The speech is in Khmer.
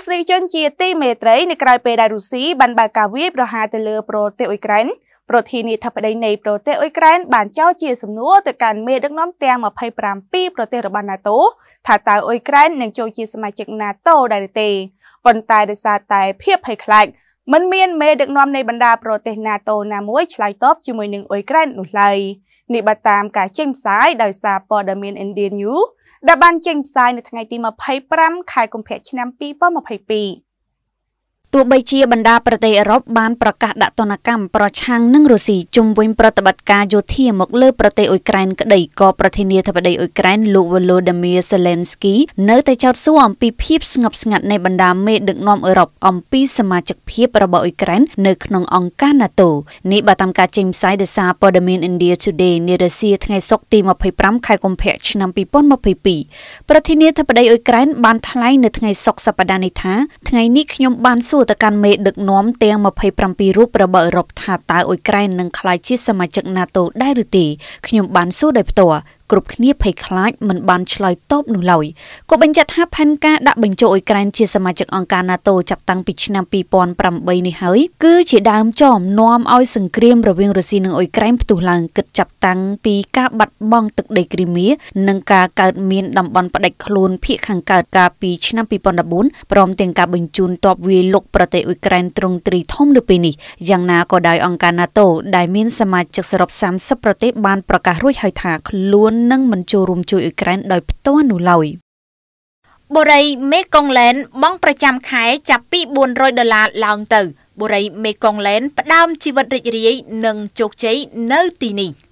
ស្សនិកជនជាទីមេត្រីនៅក្រៅពេលដែលរុស្ស៊ីបានបើកការវាយប្រហារទៅលើប្រទេសអ៊ុយក្រែនប្រធានាធិបតីនៃប្រទេសអ៊ុយក្រែនបានចោទជាសំណួរទៅកាន់មេដឹកនាំទាំង27ប្រទេសរបស់ NATO ថាតើអ៊ុយក្រែននឹងចូលជាសមាជិក NATO ដែរឬទេប៉ុន្តែដោយសារតែភាពភ័យខ្លាចមិនមានមេដឹកនាំនៃបណ្ដាប្រទេស NATO ណាមួយឆ្លើយតបជាមួយនឹងអ៊ុយក្រែននោះឡើយនេះបើតាមការចេញផ្សាយដោយសារព័ត៌មាន Indian News ដែលបានចេញផ្សាយនៅថ្ងៃ ទី25ខែកុម្ភៈឆ្នាំ2022ទោះបីជាបណ្ដាប្រទេសអឺរ៉ុបបានប្រកាសដាក់ទណ្ឌកម្មប្រឆាំងនឹងរុស្ស៊ីជំវិញប្រតិបត្តិការយោធាមកលើប្រទេសអ៊ុយក្រែនក្តីក៏ប្រធានាធិបតីអ៊ុយក្រែនលោក Volodymyr Zelensky នៅតែចោទសួរអំពីភាពស្ងប់ស្ងាត់នៃបណ្ដាមេដឹកនាំអឺរ៉ុបអំពីសមាជិកភាពរបស់អ៊ុយក្រែននៅក្នុងអង្គការ NATO នេះបើតាមការចេញផ្សាយដោយសារព័ត៌មាន India Today នារសៀលថ្ងៃសុក្រទី25ខែកុម្ភៈឆ្នាំ2022ប្រធានាធិបតីអ៊ុយក្រែនបានថ្លែងនៅថ្ងៃសុក្រសប្តាហ៍នេះថាថ្ងៃនេះខ្ញុំបានសួរួរទៅកាន់មេដឹកនាំទាំង27រូបរបស់អឺរ៉ុបថាតើអ៊ុយក្រែននឹងក្លាយជាសមាជិក NATO ដែរឬទេខ្ញុំបានសួរដោយផ្ទាល់គ្រប់គ្នាភ័យខ្លាចមិនបានឆ្លើយតបនោះឡើយក៏បញ្ជាក់ថាផែនការដាក់បញ្ចូលអ៊ុយក្រែនជាសមាជិកអង្គការ NATO ចាប់តាំងពីឆ្នាំ2008នេះហើយគឺជាដើមចមនាំឲ្យសង្គ្រាមរវាងរុស្ស៊ីនិងអ៊ុយក្រែនផ្ទុះឡើងគិតចាប់តាំងពីការបាត់បង់ទឹកដីគ្រីមៀនិងការកើតមានតំបន់ផ្ដាច់ខ្លួនភៀកខាងកើតកាលពីឆ្នាំ2014ព្រមទាំងការបញ្ជូនទ័ពវាយលុកប្រទេសអ៊ុយក្រែនទ្រង់ទ្រីធំនៅពេលនេះយ៉ាងណាក៏ដោយអង្គការ NATO ដែលមានសមាជិកសរុប30ប្រទេសបានប្រកាសរួចហើយថាខ្លួននឹងមិនចូលរួមជួយអ៊ុយក្រែនដោយផ្ទាល់នោះឡើយបុរីមេកុងលែន បង់ប្រចាំខែចាប់ពី400ដុល្លារឡើងទៅបុរីមេកុងលែន ផ្ដើមជីវិតរីករាយ និងជោគជ័យនៅទីនេះ។